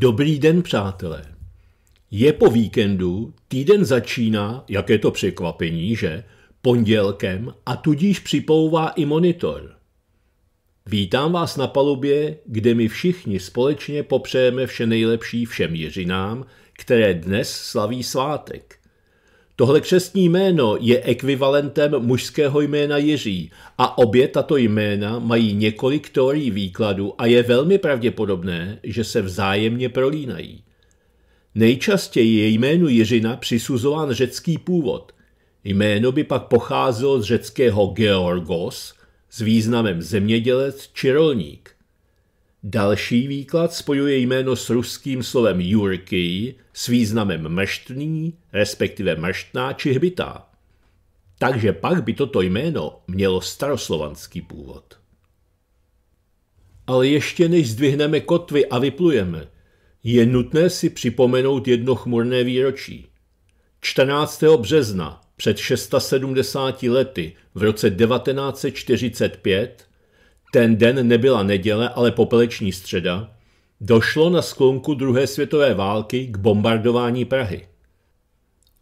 Dobrý den, přátelé. Je po víkendu, týden začíná, jaké to překvapení, že? Pondělkem a tudíž připouvá i monitor. Vítám vás na palubě, kde mi všichni společně popřejeme vše nejlepší všem jeřinám, které dnes slaví svátek. Tohle křestní jméno je ekvivalentem mužského jména Jiří a obě tato jména mají několik teorií výkladu a je velmi pravděpodobné, že se vzájemně prolínají. Nejčastěji je jménu Jiřina přisuzován řecký původ. Jméno by pak pocházelo z řeckého Georgos s významem zemědělec či rolník. Další výklad spojuje jméno s ruským slovem Jurkij, s významem mrštný, respektive mrštná či hbitá. Takže pak by toto jméno mělo staroslovanský původ. Ale ještě než zdvihneme kotvy a vyplujeme, je nutné si připomenout jedno chmurné výročí. 14. března před 670 lety v roce 1945, ten den nebyla neděle, ale popeleční středa, Došlo na sklonku druhé světové války k bombardování Prahy.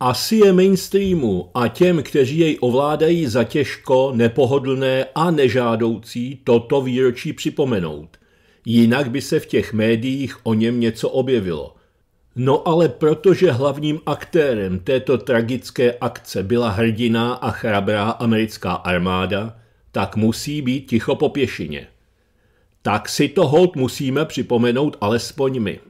Asi je mainstreamu a těm, kteří jej ovládají za těžko, nepohodlné a nežádoucí toto výročí připomenout. Jinak by se v těch médiích o něm něco objevilo. No ale protože hlavním aktérem této tragické akce byla hrdiná a chrabrá americká armáda, tak musí být ticho po pěšině tak si to hold musíme připomenout alespoň my.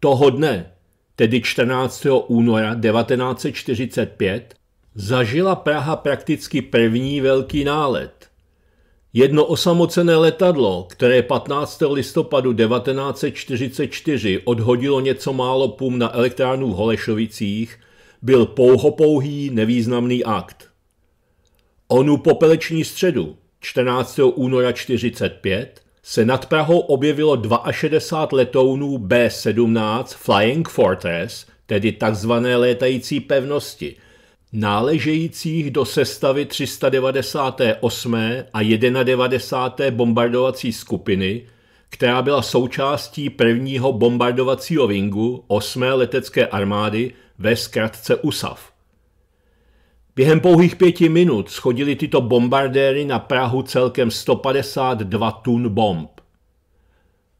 Toho dne, tedy 14. února 1945, zažila Praha prakticky první velký nálet. Jedno osamocené letadlo, které 15. listopadu 1944 odhodilo něco málo pum na elektrárnu v Holešovicích, byl pouhopouhý nevýznamný akt. Onu popeleční středu 14. února 1945 se nad Prahou objevilo 62 letounů B-17 Flying Fortress, tedy tzv. létající pevnosti, náležejících do sestavy 398. a 91. bombardovací skupiny, která byla součástí prvního bombardovacího vingu 8. letecké armády ve zkratce USAF. Během pouhých pěti minut schodili tyto bombardéry na Prahu celkem 152 tun bomb.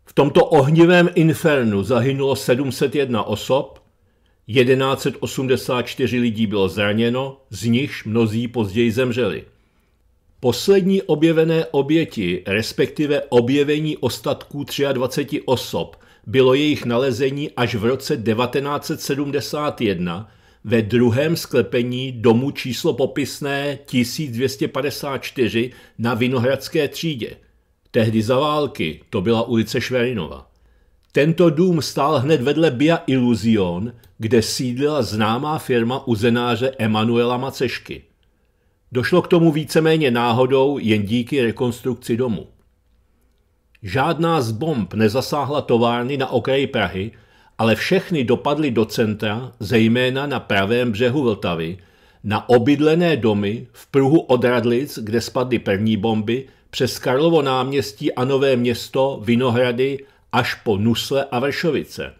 V tomto ohnivém infernu zahynulo 701 osob, 1184 lidí bylo zraněno, z nichž mnozí později zemřeli. Poslední objevené oběti, respektive objevení ostatků 23 osob, bylo jejich nalezení až v roce 1971 ve druhém sklepení domu číslo popisné 1254 na Vinohradské třídě. Tehdy za války, to byla ulice Šverinova. Tento dům stál hned vedle Bia Illusion, kde sídlila známá firma uzenáře Emanuela Macešky. Došlo k tomu víceméně náhodou jen díky rekonstrukci domu. Žádná z bomb nezasáhla továrny na okraji Prahy, ale všechny dopadly do centra, zejména na pravém břehu Vltavy, na obydlené domy v pruhu od Radlic, kde spadly první bomby, přes Karlovo náměstí a Nové město, Vinohrady až po Nusle a Vršovice.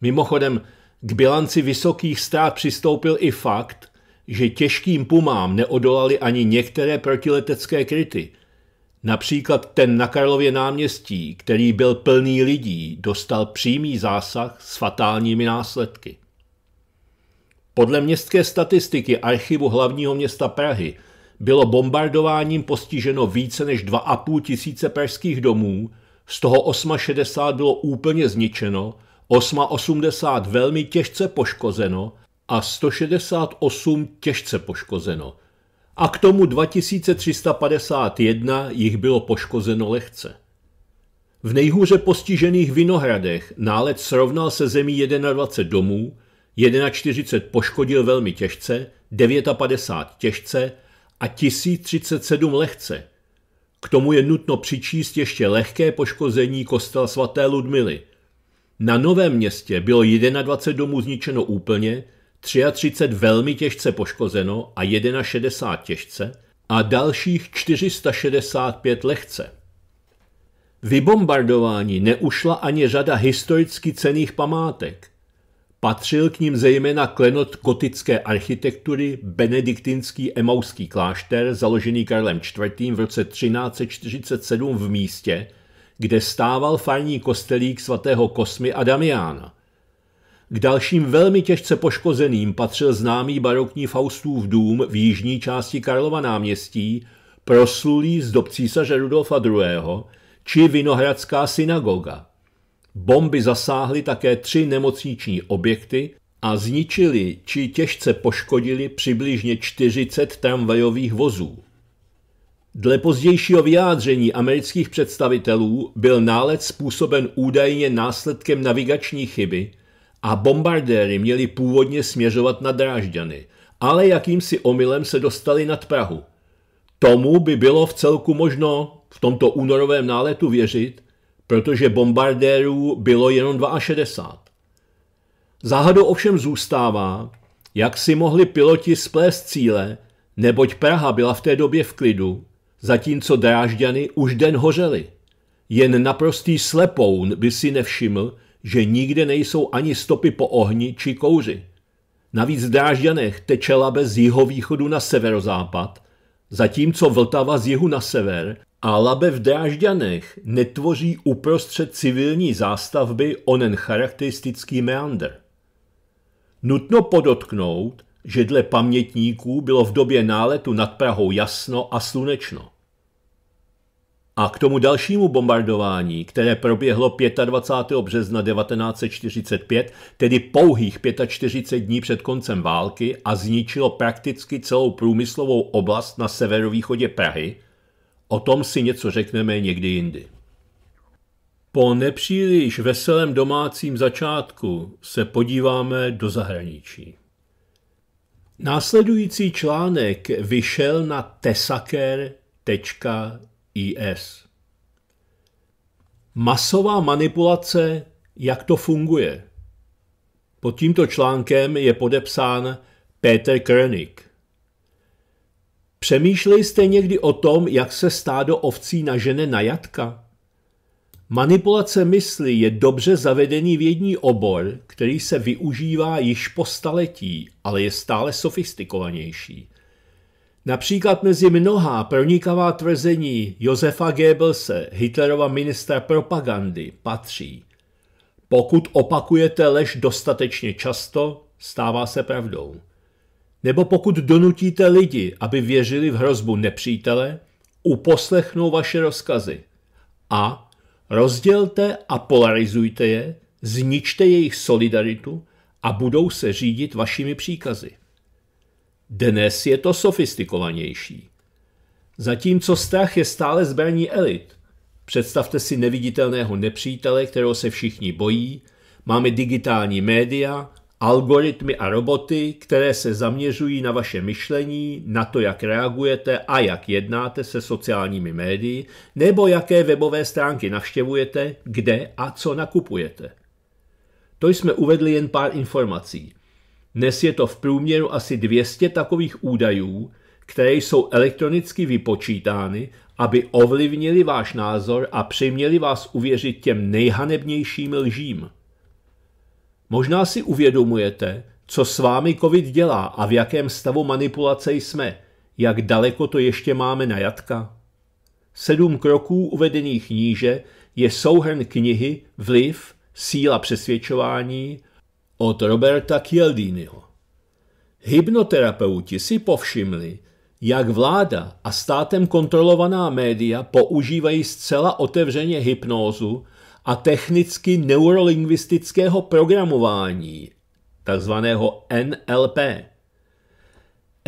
Mimochodem, k bilanci vysokých strát přistoupil i fakt, že těžkým pumám neodolali ani některé protiletecké kryty – Například ten na Karlově náměstí, který byl plný lidí, dostal přímý zásah s fatálními následky. Podle městské statistiky archivu hlavního města Prahy bylo bombardováním postiženo více než 2,5 tisíce perských domů, z toho 860 bylo úplně zničeno, 880 velmi těžce poškozeno a 168 těžce poškozeno, a k tomu 2351 jich bylo poškozeno lehce. V nejhůře postižených vinohradech nálet srovnal se zemí 21 domů, 41 poškodil velmi těžce, 59 těžce a 1037 lehce. K tomu je nutno přičíst ještě lehké poškození kostela svaté Ludmily. Na Novém městě bylo 21 domů zničeno úplně, 33 velmi těžce poškozeno a 61 těžce a dalších 465 lehce. Vybombardování neušla ani řada historicky cených památek. Patřil k nim zejména klenot gotické architektury benediktinský emauský klášter, založený Karlem IV. v roce 1347 v místě, kde stával farní kostelík svatého Kosmy a Damiána – k dalším velmi těžce poškozeným patřil známý barokní Faustův dům v jižní části Karlova náměstí, proslulý z dob císaře Rudolfa II., či Vinohradská synagoga. Bomby zasáhly také tři nemocniční objekty a zničili či těžce poškodili přibližně 40 tramvajových vozů. Dle pozdějšího vyjádření amerických představitelů byl nálet způsoben údajně následkem navigační chyby – a bombardéry měly původně směřovat na Drážďany, ale jakýmsi omylem se dostali nad Prahu. Tomu by bylo v celku možno v tomto únorovém náletu věřit, protože bombardérů bylo jenom 62. Záhadou ovšem zůstává, jak si mohli piloti splést cíle, neboť Praha byla v té době v klidu, zatímco Drážďany už den hořely. Jen naprostý slepoun by si nevšiml, že nikde nejsou ani stopy po ohni či kouři. Navíc v Drážďanech teče Labe z jihovýchodu na severozápad, zatímco Vltava z jihu na sever a Labe v Drážďanech netvoří uprostřed civilní zástavby onen charakteristický meander. Nutno podotknout, že dle pamětníků bylo v době náletu nad Prahou jasno a slunečno a k tomu dalšímu bombardování, které proběhlo 25. března 1945, tedy pouhých 45 dní před koncem války a zničilo prakticky celou průmyslovou oblast na severovýchodě Prahy, o tom si něco řekneme někdy jindy. Po nepříliš veselém domácím začátku se podíváme do zahraničí. Následující článek vyšel na tesaker.com IS. Masová manipulace, jak to funguje? Pod tímto článkem je podepsán Peter Koenig. Přemýšleli jste někdy o tom, jak se stádo ovcí nažene na jatka? Manipulace mysli je dobře zavedený vědní obor, který se využívá již po staletí, ale je stále sofistikovanější. Například mezi mnohá pronikavá tvrzení Josefa Goebbelse, Hitlerova ministra propagandy, patří Pokud opakujete lež dostatečně často, stává se pravdou. Nebo pokud donutíte lidi, aby věřili v hrozbu nepřítele, uposlechnou vaše rozkazy. A rozdělte a polarizujte je, zničte jejich solidaritu a budou se řídit vašimi příkazy. Dnes je to sofistikovanější. Zatímco strach je stále zbraní elit. Představte si neviditelného nepřítele, kterého se všichni bojí, máme digitální média, algoritmy a roboty, které se zaměřují na vaše myšlení, na to, jak reagujete a jak jednáte se sociálními médii, nebo jaké webové stránky navštěvujete, kde a co nakupujete. To jsme uvedli jen pár informací – dnes je to v průměru asi 200 takových údajů, které jsou elektronicky vypočítány, aby ovlivnili váš názor a přiměli vás uvěřit těm nejhanebnějším lžím. Možná si uvědomujete, co s vámi COVID dělá a v jakém stavu manipulace jsme, jak daleko to ještě máme na jatka. Sedm kroků uvedených níže je souhrn knihy Vliv, síla přesvědčování od Roberta Chialdiniho. Hypnoterapeuti si povšimli, jak vláda a státem kontrolovaná média používají zcela otevřeně hypnózu a technicky neurolingvistického programování, takzvaného NLP.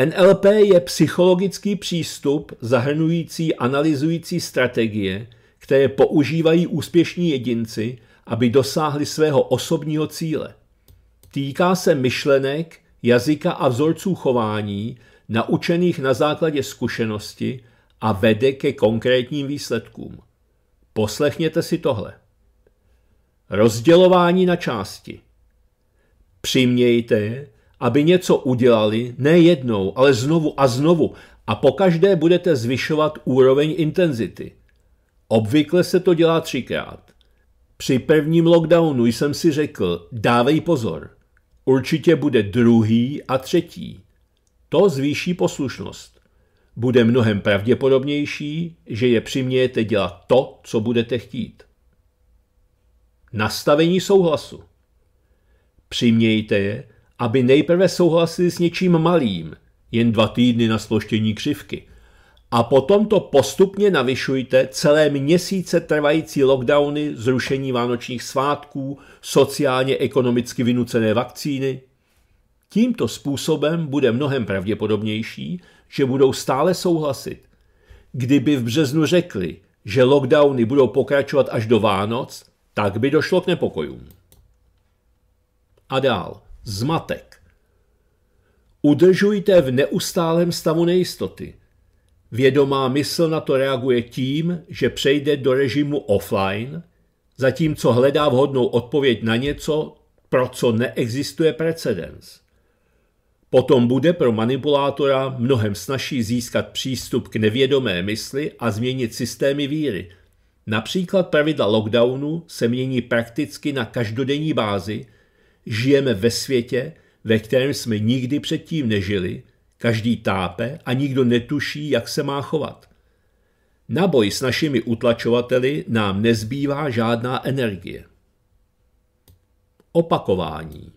NLP je psychologický přístup zahrnující analyzující strategie, které používají úspěšní jedinci, aby dosáhli svého osobního cíle – Týká se myšlenek, jazyka a vzorců chování, naučených na základě zkušenosti a vede ke konkrétním výsledkům. Poslechněte si tohle. Rozdělování na části. Přimějte je, aby něco udělali ne jednou, ale znovu a znovu a pokaždé budete zvyšovat úroveň intenzity. Obvykle se to dělá třikrát. Při prvním lockdownu jsem si řekl, dávej pozor – Určitě bude druhý a třetí. To zvýší poslušnost. Bude mnohem pravděpodobnější, že je přimějete dělat to, co budete chtít. Nastavení souhlasu. Přimějte je, aby nejprve souhlasili s něčím malým, jen dva týdny na sploštění křivky – a potom to postupně navyšujte celé měsíce trvající lockdowny, zrušení vánočních svátků, sociálně-ekonomicky vynucené vakcíny. Tímto způsobem bude mnohem pravděpodobnější, že budou stále souhlasit. Kdyby v březnu řekli, že lockdowny budou pokračovat až do Vánoc, tak by došlo k nepokojům. A dál. Zmatek. Udržujte v neustálém stavu nejistoty – Vědomá mysl na to reaguje tím, že přejde do režimu offline, zatímco hledá vhodnou odpověď na něco, pro co neexistuje precedens. Potom bude pro manipulátora mnohem snažší získat přístup k nevědomé mysli a změnit systémy víry. Například pravidla lockdownu se mění prakticky na každodenní bázi, žijeme ve světě, ve kterém jsme nikdy předtím nežili – Každý tápe a nikdo netuší, jak se má chovat. Na boj s našimi utlačovateli nám nezbývá žádná energie. Opakování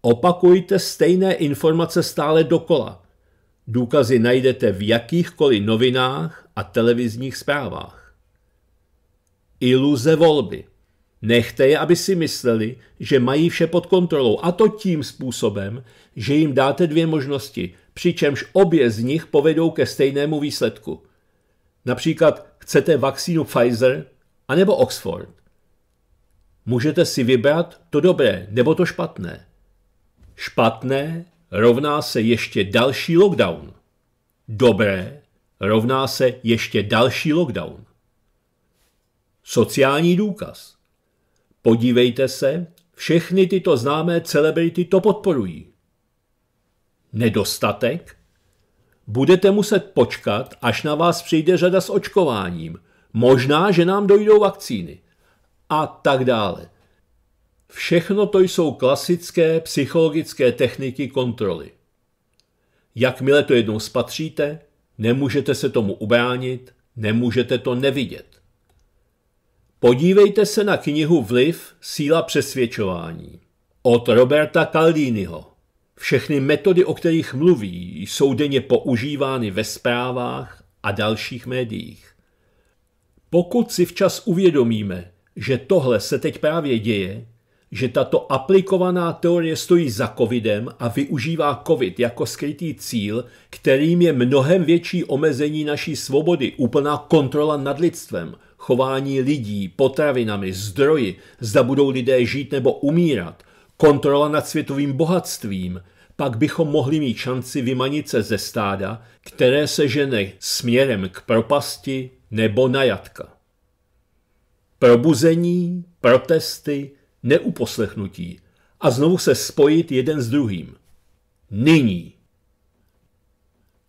Opakujte stejné informace stále dokola. Důkazy najdete v jakýchkoliv novinách a televizních zprávách. Iluze volby Nechte je, aby si mysleli, že mají vše pod kontrolou a to tím způsobem, že jim dáte dvě možnosti, přičemž obě z nich povedou ke stejnému výsledku. Například chcete vakcínu Pfizer anebo Oxford. Můžete si vybrat to dobré nebo to špatné. Špatné rovná se ještě další lockdown. Dobré rovná se ještě další lockdown. Sociální důkaz – Podívejte se, všechny tyto známé celebrity to podporují. Nedostatek? Budete muset počkat, až na vás přijde řada s očkováním. Možná, že nám dojdou vakcíny. A tak dále. Všechno to jsou klasické psychologické techniky kontroly. Jakmile to jednou spatříte, nemůžete se tomu ubránit, nemůžete to nevidět. Podívejte se na knihu Vliv síla přesvědčování od Roberta Caldiniho. Všechny metody, o kterých mluví, jsou denně používány ve zprávách a dalších médiích. Pokud si včas uvědomíme, že tohle se teď právě děje, že tato aplikovaná teorie stojí za covidem a využívá covid jako skrytý cíl, kterým je mnohem větší omezení naší svobody, úplná kontrola nad lidstvem, chování lidí, potravinami, zdroji, zda budou lidé žít nebo umírat, kontrola nad světovým bohatstvím, pak bychom mohli mít šanci vymanit se ze stáda, které se žene směrem k propasti nebo na jatka. Probuzení, protesty, neuposlechnutí a znovu se spojit jeden s druhým. Nyní.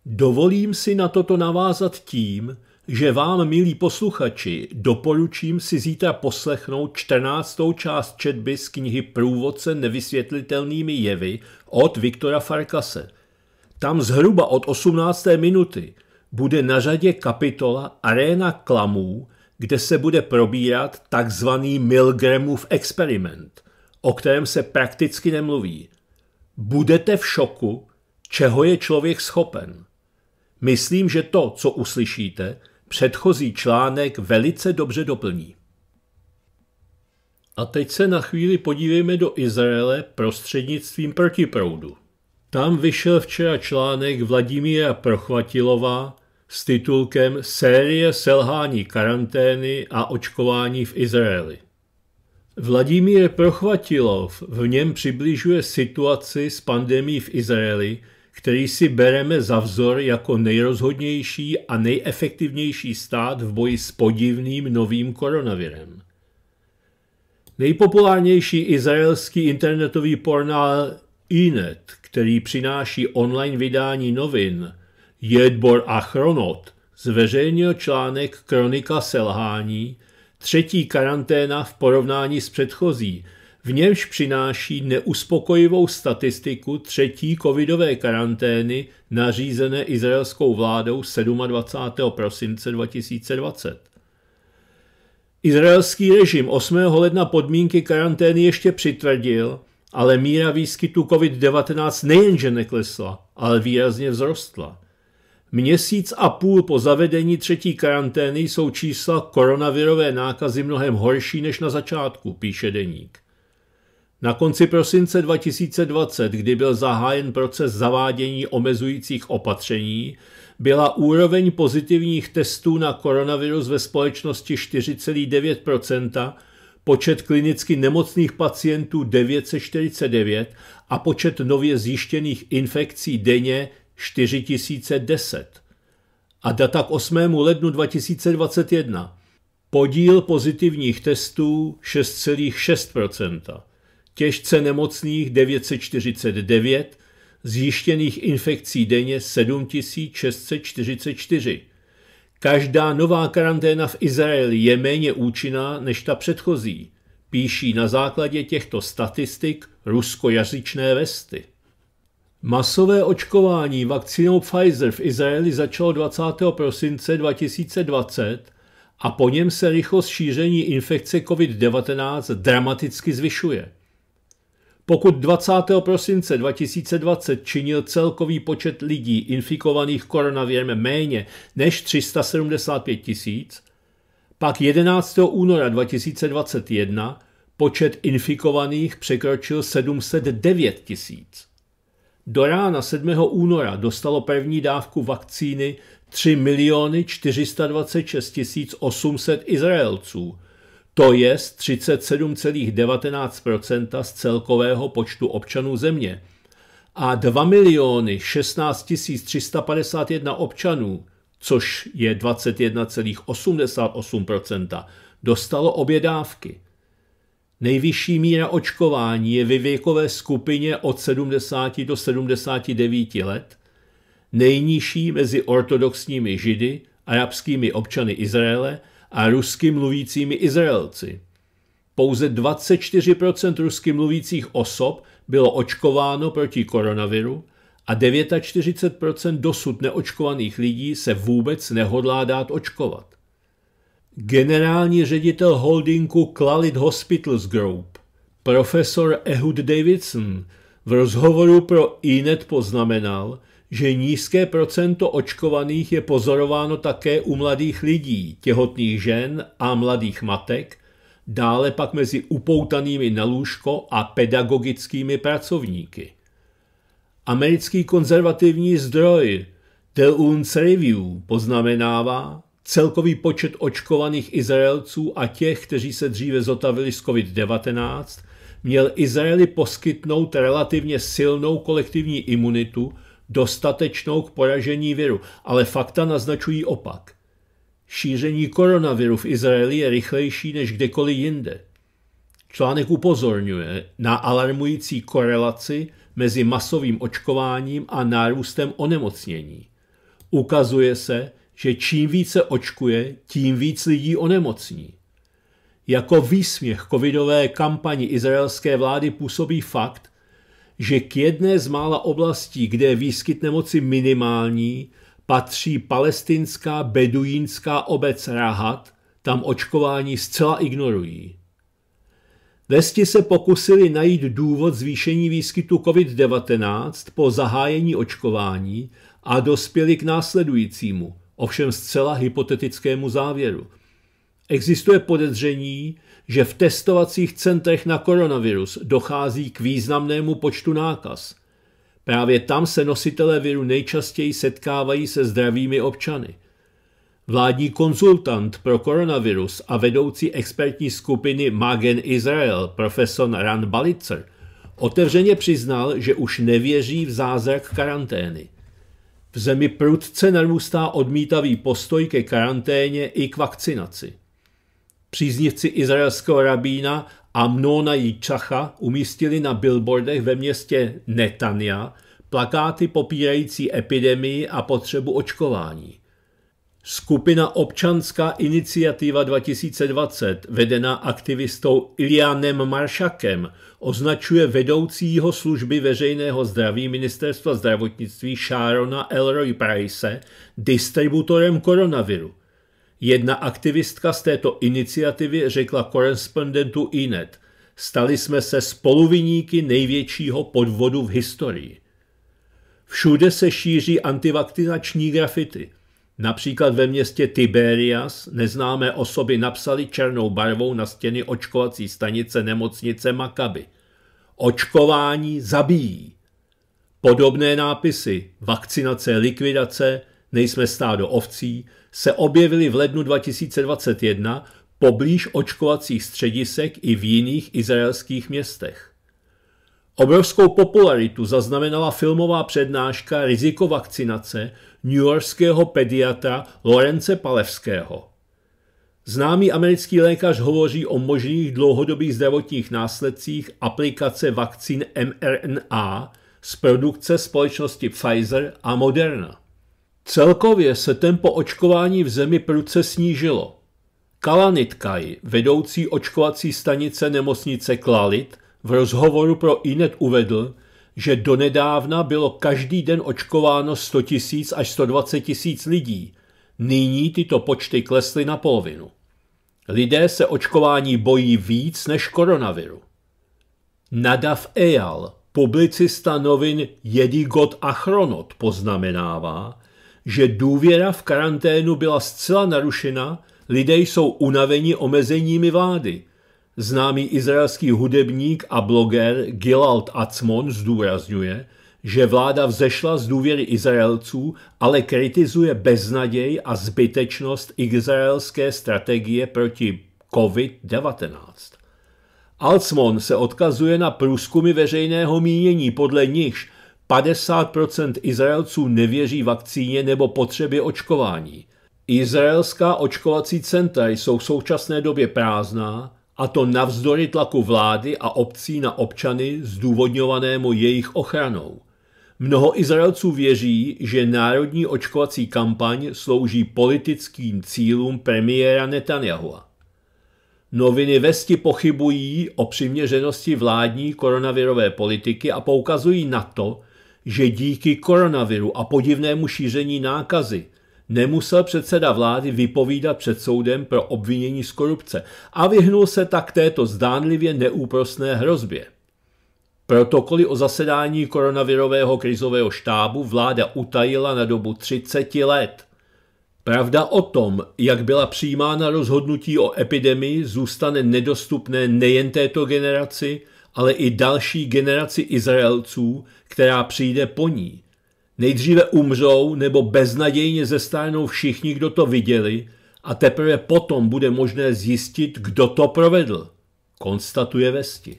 Dovolím si na toto navázat tím, že vám, milí posluchači, doporučím si zítra poslechnout 14. část četby z knihy Průvodce nevysvětlitelnými jevy od Viktora Farkase. Tam zhruba od 18. minuty bude na řadě kapitola Arena klamů kde se bude probírat takzvaný Milgramův experiment, o kterém se prakticky nemluví. Budete v šoku, čeho je člověk schopen. Myslím, že to, co uslyšíte, předchozí článek velice dobře doplní. A teď se na chvíli podívejme do Izraele prostřednictvím protiproudu. Tam vyšel včera článek Vladimíra Prochvatilová s titulkem Série selhání karantény a očkování v Izraeli. Vladimír Prochvatilov v něm přibližuje situaci s pandemí v Izraeli, který si bereme za vzor jako nejrozhodnější a nejefektivnější stát v boji s podivným novým koronavirem. Nejpopulárnější izraelský internetový pornál Inet, který přináší online vydání novin – Jedbor Chronot zveřejnil článek Kronika selhání, třetí karanténa v porovnání s předchozí, v němž přináší neuspokojivou statistiku třetí covidové karantény nařízené izraelskou vládou 27. prosince 2020. Izraelský režim 8. ledna podmínky karantény ještě přitvrdil, ale míra výskytu COVID-19 nejenže neklesla, ale výrazně vzrostla. Měsíc a půl po zavedení třetí karantény jsou čísla koronavirové nákazy mnohem horší než na začátku, píše deník. Na konci prosince 2020, kdy byl zahájen proces zavádění omezujících opatření, byla úroveň pozitivních testů na koronavirus ve společnosti 4,9 počet klinicky nemocných pacientů 949 a počet nově zjištěných infekcí denně 4010 a data k 8. lednu 2021 podíl pozitivních testů 6,6 těžce nemocných 949, zjištěných infekcí denně 7644. Každá nová karanténa v Izraeli je méně účinná než ta předchozí, píší na základě těchto statistik ruskojazyčné vesty. Masové očkování vakcínou Pfizer v Izraeli začalo 20. prosince 2020 a po něm se rychlost šíření infekce COVID-19 dramaticky zvyšuje. Pokud 20. prosince 2020 činil celkový počet lidí infikovaných koronavirem méně než 375 tisíc, pak 11. února 2021 počet infikovaných překročil 709 tisíc. Do rána 7. února dostalo první dávku vakcíny 3 miliony 426 800 Izraelců, to je 37,19 z celkového počtu občanů země a 2 miliony 16 351 občanů, což je 21,88 dostalo obě dávky. Nejvyšší míra očkování je ve věkové skupině od 70 do 79 let, nejnižší mezi ortodoxními židy, arabskými občany Izraele a rusky mluvícími Izraelci. Pouze 24% rusky mluvících osob bylo očkováno proti koronaviru a 49% dosud neočkovaných lidí se vůbec nehodlá dát očkovat generální ředitel holdingu Clalit Hospitals Group, profesor Ehud Davidson, v rozhovoru pro INET e poznamenal, že nízké procento očkovaných je pozorováno také u mladých lidí, těhotných žen a mladých matek, dále pak mezi upoutanými na lůžko a pedagogickými pracovníky. Americký konzervativní zdroj The UNS Review poznamenává, Celkový počet očkovaných Izraelců a těch, kteří se dříve zotavili z COVID-19, měl Izraeli poskytnout relativně silnou kolektivní imunitu, dostatečnou k poražení viru, ale fakta naznačují opak. Šíření koronaviru v Izraeli je rychlejší než kdekoliv jinde. Článek upozorňuje na alarmující korelaci mezi masovým očkováním a nárůstem onemocnění. Ukazuje se, že čím více očkuje, tím víc lidí onemocní. Jako výsměch covidové kampani izraelské vlády působí fakt, že k jedné z mála oblastí, kde je výskyt nemoci minimální, patří palestinská beduínská obec Rahat, tam očkování zcela ignorují. Vesti se pokusili najít důvod zvýšení výskytu COVID-19 po zahájení očkování a dospěli k následujícímu – ovšem zcela hypotetickému závěru. Existuje podezření, že v testovacích centrech na koronavirus dochází k významnému počtu nákaz. Právě tam se nositelé viru nejčastěji setkávají se zdravými občany. Vládní konzultant pro koronavirus a vedoucí expertní skupiny Magen Israel, profesor Ran Balitzer, otevřeně přiznal, že už nevěří v zázrak karantény. V zemi prudce narůstá odmítavý postoj ke karanténě i k vakcinaci. Příznivci izraelského rabína Amnona Jičacha umístili na billboardech ve městě Netanya plakáty popírající epidemii a potřebu očkování. Skupina Občanská iniciativa 2020, vedená aktivistou Ilianem Maršakem, označuje vedoucího služby veřejného zdraví ministerstva zdravotnictví Sharona Elroy Price distributorem koronaviru. Jedna aktivistka z této iniciativy řekla korespondentu INET, stali jsme se spoluviníky největšího podvodu v historii. Všude se šíří antivakcinační grafity – Například ve městě Tiberias neznámé osoby napsali černou barvou na stěny očkovací stanice nemocnice Makaby. Očkování zabíjí. Podobné nápisy vakcinace, likvidace, nejsme stádo ovcí, se objevily v lednu 2021 poblíž očkovacích středisek i v jiných izraelských městech. Obrovskou popularitu zaznamenala filmová přednáška Riziko vakcinace, newyorského pediatra Lorence Palevského. Známý americký lékař hovoří o možných dlouhodobých zdravotních následcích aplikace vakcín mRNA z produkce společnosti Pfizer a Moderna. Celkově se tempo očkování v zemi prudce snížilo. Kalanitkaj, vedoucí očkovací stanice nemocnice Klalit, v rozhovoru pro INET uvedl, že donedávna bylo každý den očkováno 100 tisíc až 120 tisíc lidí. Nyní tyto počty klesly na polovinu. Lidé se očkování bojí víc než koronaviru. Nadav Eyal, publicista novin Jedigot a Chronot, poznamenává, že důvěra v karanténu byla zcela narušena, lidé jsou unaveni omezeními vlády – Známý izraelský hudebník a bloger Gilad Atzmon zdůrazňuje, že vláda vzešla z důvěry Izraelců, ale kritizuje beznaděj a zbytečnost izraelské strategie proti COVID-19. Altsmon se odkazuje na průzkumy veřejného mínění, podle nichž 50% Izraelců nevěří vakcíně nebo potřebě očkování. Izraelská očkovací centra jsou v současné době prázdná a to navzdory tlaku vlády a obcí na občany zdůvodňovanému jejich ochranou. Mnoho Izraelců věří, že národní očkovací kampaň slouží politickým cílům premiéra Netanyahu. Noviny Vesti pochybují o přiměřenosti vládní koronavirové politiky a poukazují na to, že díky koronaviru a podivnému šíření nákazy nemusel předseda vlády vypovídat před soudem pro obvinění z korupce a vyhnul se tak této zdánlivě neúprosné hrozbě. Protokoly o zasedání koronavirového krizového štábu vláda utajila na dobu 30 let. Pravda o tom, jak byla přijímána rozhodnutí o epidemii, zůstane nedostupné nejen této generaci, ale i další generaci Izraelců, která přijde po ní. Nejdříve umřou nebo beznadějně zestánou všichni, kdo to viděli, a teprve potom bude možné zjistit, kdo to provedl, konstatuje Vesti.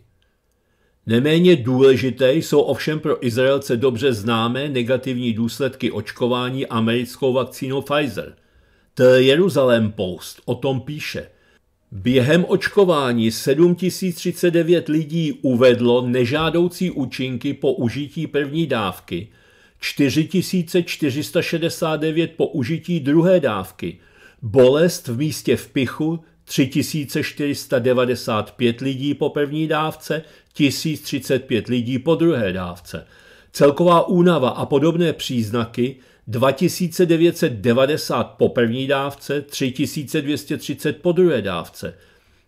Neméně důležité jsou ovšem pro Izraelce dobře známé negativní důsledky očkování americkou vakcínou Pfizer. The Jerusalem Post o tom píše. Během očkování 7039 lidí uvedlo nežádoucí účinky po užití první dávky – 4469 po užití druhé dávky, bolest v místě v pichu 3495 lidí po první dávce, 1035 lidí po druhé dávce. Celková únava a podobné příznaky 2990 po první dávce, 3230 po druhé dávce.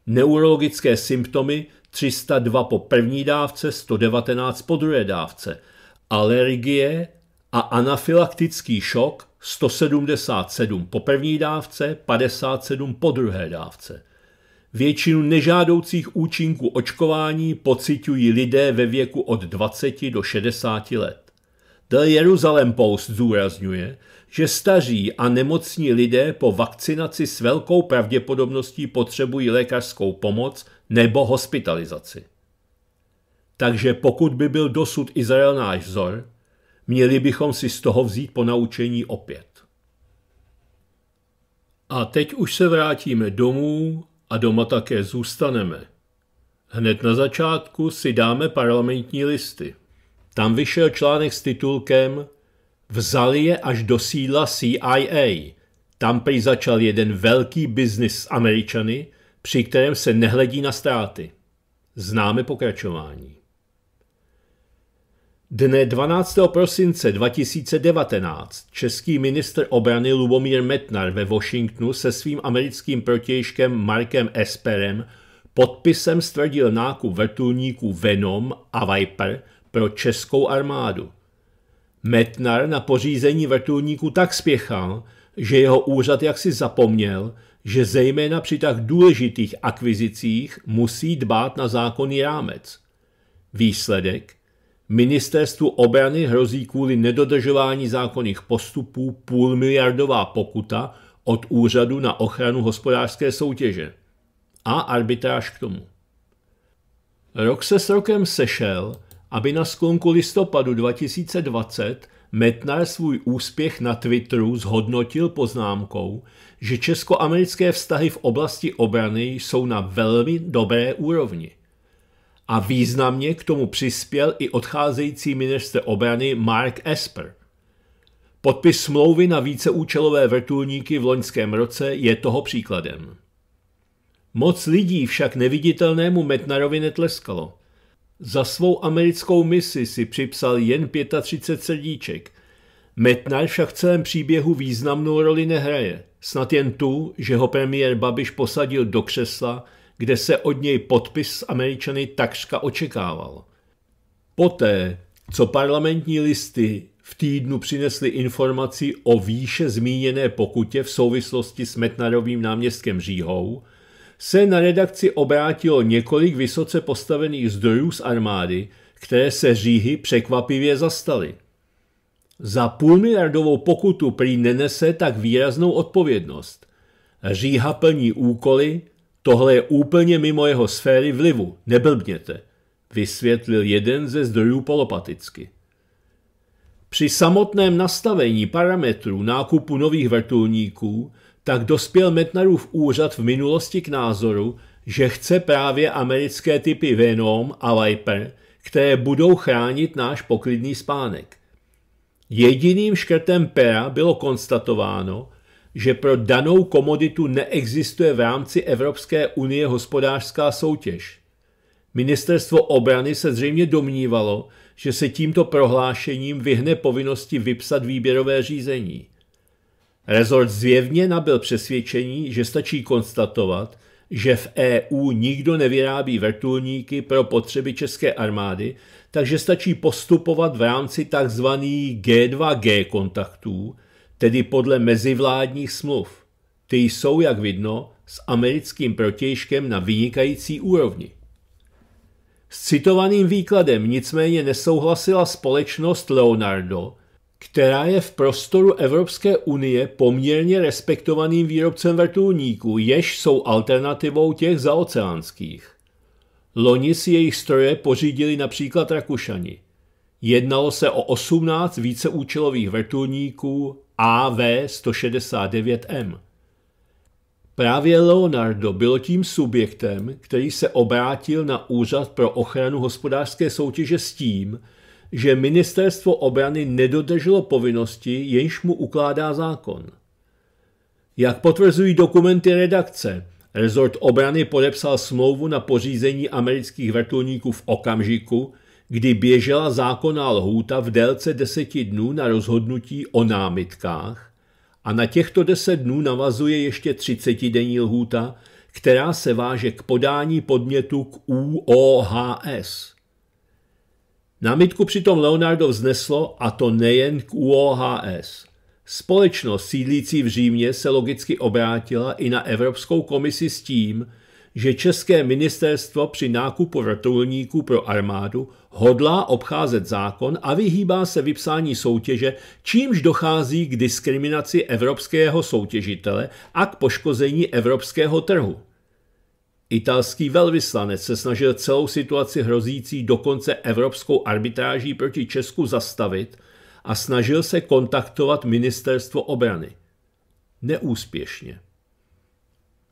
Neurologické symptomy 302 po první dávce, 119 po druhé dávce. Alergie a anafylaktický šok 177 po první dávce, 57 po druhé dávce. Většinu nežádoucích účinků očkování pociťují lidé ve věku od 20 do 60 let. The Jerusalem Post zúrazňuje, že staří a nemocní lidé po vakcinaci s velkou pravděpodobností potřebují lékařskou pomoc nebo hospitalizaci. Takže pokud by byl dosud Izrael náš vzor, Měli bychom si z toho vzít po naučení opět. A teď už se vrátíme domů a doma také zůstaneme. Hned na začátku si dáme parlamentní listy. Tam vyšel článek s titulkem Vzali je až do sídla CIA. Tam prý začal jeden velký biznis s Američany, při kterém se nehledí na ztráty. Známe pokračování. Dne 12. prosince 2019 český ministr obrany Lubomír Metnar ve Washingtonu se svým americkým protějškem Markem Esperem podpisem stvrdil nákup vrtulníků Venom a Viper pro českou armádu. Metnar na pořízení vrtulníku tak spěchal, že jeho úřad jaksi zapomněl, že zejména při tak důležitých akvizicích musí dbát na zákonný rámec. Výsledek? Ministerstvu obrany hrozí kvůli nedodržování zákonných postupů půl miliardová pokuta od Úřadu na ochranu hospodářské soutěže a arbitráž k tomu. Rok se s rokem sešel, aby na sklonku listopadu 2020 Metnar svůj úspěch na Twitteru zhodnotil poznámkou, že česko-americké vztahy v oblasti obrany jsou na velmi dobré úrovni a významně k tomu přispěl i odcházející minister obrany Mark Esper. Podpis smlouvy na víceúčelové vrtulníky v loňském roce je toho příkladem. Moc lidí však neviditelnému Metnarovi netleskalo. Za svou americkou misi si připsal jen 35 srdíček. Metnar však v celém příběhu významnou roli nehraje. Snad jen tu, že ho premiér Babiš posadil do křesla kde se od něj podpis s Američany takřka očekával. Poté, co parlamentní listy v týdnu přinesly informaci o výše zmíněné pokutě v souvislosti s Metnarovým náměstkem Říhou, se na redakci obrátilo několik vysoce postavených zdrojů z armády, které se Říhy překvapivě zastaly. Za půlmiliardovou pokutu prý nenese tak výraznou odpovědnost. Říha plní úkoly, Tohle je úplně mimo jeho sféry vlivu, neblbněte, vysvětlil jeden ze zdrojů polopaticky. Při samotném nastavení parametrů nákupu nových vrtulníků tak dospěl Metnarův úřad v minulosti k názoru, že chce právě americké typy Venom a Viper, které budou chránit náš poklidný spánek. Jediným škrtem pera bylo konstatováno, že pro danou komoditu neexistuje v rámci Evropské unie hospodářská soutěž. Ministerstvo obrany se zřejmě domnívalo, že se tímto prohlášením vyhne povinnosti vypsat výběrové řízení. Rezort zjevně nabyl přesvědčení, že stačí konstatovat, že v EU nikdo nevyrábí vrtulníky pro potřeby české armády, takže stačí postupovat v rámci tzv. G2G kontaktů, tedy podle mezivládních smluv. Ty jsou, jak vidno, s americkým protějškem na vynikající úrovni. S citovaným výkladem nicméně nesouhlasila společnost Leonardo, která je v prostoru Evropské unie poměrně respektovaným výrobcem vrtulníků, jež jsou alternativou těch zaoceánských. Loni si jejich stroje pořídili například Rakušani. Jednalo se o 18 víceúčelových vrtulníků AV169M. Právě Leonardo byl tím subjektem, který se obrátil na Úřad pro ochranu hospodářské soutěže s tím, že ministerstvo obrany nedodrželo povinnosti, jenž mu ukládá zákon. Jak potvrzují dokumenty redakce, rezort obrany podepsal smlouvu na pořízení amerických vrtulníků v okamžiku, kdy běžela zákonná lhůta v délce deseti dnů na rozhodnutí o námitkách a na těchto deset dnů navazuje ještě třicetidenní lhůta, která se váže k podání podmětu k UOHS. Námitku přitom Leonardo vzneslo a to nejen k UOHS. Společnost sídlící v Římě se logicky obrátila i na Evropskou komisi s tím, že České ministerstvo při nákupu vrtulníků pro armádu hodlá obcházet zákon a vyhýbá se vypsání soutěže, čímž dochází k diskriminaci evropského soutěžitele a k poškození evropského trhu. Italský velvyslanec se snažil celou situaci hrozící dokonce evropskou arbitráží proti Česku zastavit a snažil se kontaktovat ministerstvo obrany. Neúspěšně.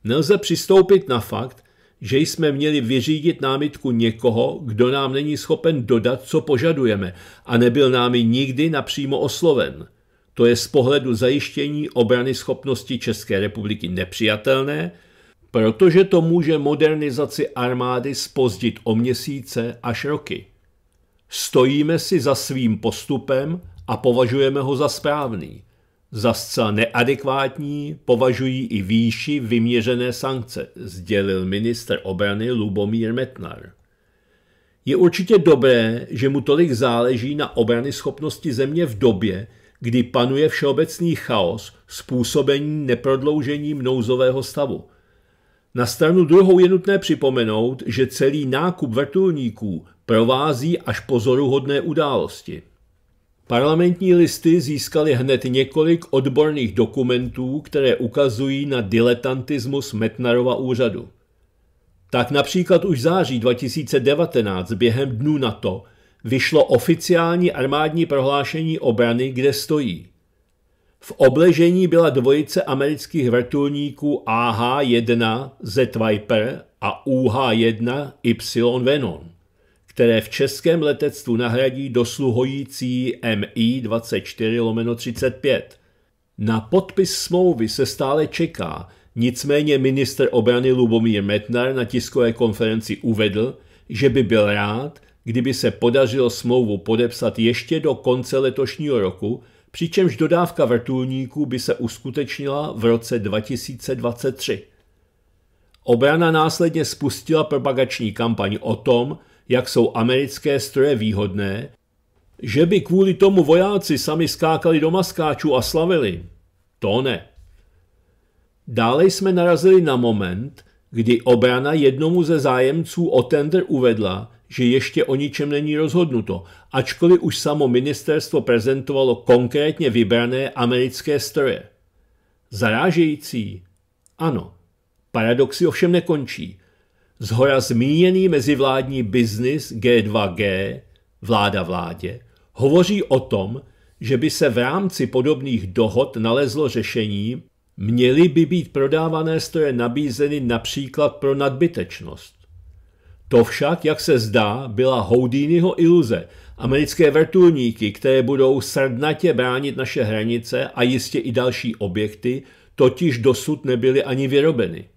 Nelze přistoupit na fakt, že jsme měli vyřídit námitku někoho, kdo nám není schopen dodat, co požadujeme a nebyl námi nikdy napřímo osloven. To je z pohledu zajištění obrany schopnosti České republiky nepřijatelné, protože to může modernizaci armády spozdit o měsíce až roky. Stojíme si za svým postupem a považujeme ho za správný. Za zcela neadekvátní považují i výši vyměřené sankce, sdělil minister obrany Lubomír Metnar. Je určitě dobré, že mu tolik záleží na obrany schopnosti země v době, kdy panuje všeobecný chaos způsobení neprodloužením nouzového stavu. Na stranu druhou je nutné připomenout, že celý nákup vrtulníků provází až pozoruhodné události. Parlamentní listy získali hned několik odborných dokumentů, které ukazují na diletantismus Metnarova úřadu. Tak například už září 2019 během dnů NATO vyšlo oficiální armádní prohlášení obrany, kde stojí. V obležení byla dvojice amerických vrtulníků AH-1 Z Viper a UH-1 Y Venom které v českém letectvu nahradí dosluhojící MI 24 35. Na podpis smlouvy se stále čeká, nicméně minister obrany Lubomír Metnar na tiskové konferenci uvedl, že by byl rád, kdyby se podařilo smlouvu podepsat ještě do konce letošního roku, přičemž dodávka vrtulníků by se uskutečnila v roce 2023. Obrana následně spustila propagační kampaň o tom, jak jsou americké stroje výhodné, že by kvůli tomu vojáci sami skákali do maskáčů a slavili. To ne. Dále jsme narazili na moment, kdy obrana jednomu ze zájemců o tender uvedla, že ještě o ničem není rozhodnuto, ačkoliv už samo ministerstvo prezentovalo konkrétně vybrané americké stroje. Zarážející? Ano. Paradoxy ovšem nekončí. Zhora zmíněný mezivládní biznis G2G, vláda vládě, hovoří o tom, že by se v rámci podobných dohod nalezlo řešení, měly by být prodávané stroje nabízeny například pro nadbytečnost. To však, jak se zdá, byla Houdiniho iluze. Americké vrtulníky, které budou srdnatě bránit naše hranice a jistě i další objekty, totiž dosud nebyly ani vyrobeny.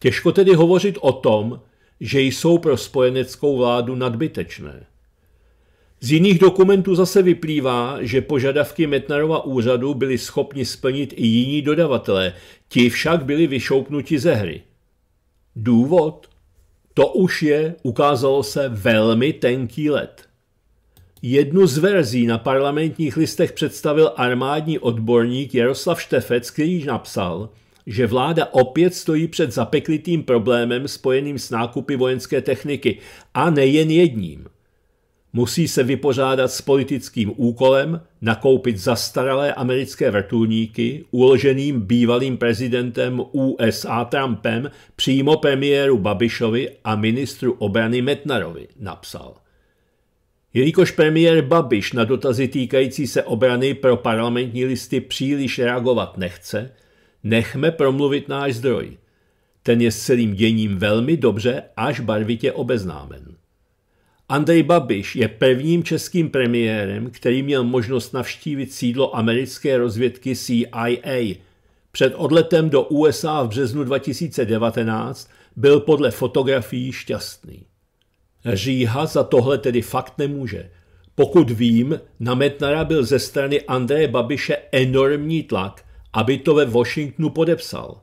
Těžko tedy hovořit o tom, že jsou pro spojeneckou vládu nadbytečné. Z jiných dokumentů zase vyplývá, že požadavky Metnarova úřadu byli schopni splnit i jiní dodavatelé, ti však byli vyšoupnuti ze hry. Důvod? To už je, ukázalo se, velmi tenký let. Jednu z verzí na parlamentních listech představil armádní odborník Jaroslav Štefec, který napsal – že vláda opět stojí před zapeklitým problémem spojeným s nákupy vojenské techniky a nejen jedním. Musí se vypořádat s politickým úkolem nakoupit zastaralé americké vrtulníky uloženým bývalým prezidentem USA Trumpem přímo premiéru Babišovi a ministru obrany Metnarovi, napsal. Jelikož premiér Babiš na dotazy týkající se obrany pro parlamentní listy příliš reagovat nechce, Nechme promluvit náš zdroj. Ten je s celým děním velmi dobře až barvitě obeznámen. Andrej Babiš je prvním českým premiérem, který měl možnost navštívit sídlo americké rozvědky CIA. Před odletem do USA v březnu 2019 byl podle fotografií šťastný. Říha za tohle tedy fakt nemůže. Pokud vím, na Metnara byl ze strany Andreje Babiše enormní tlak, aby to ve Washingtonu podepsal.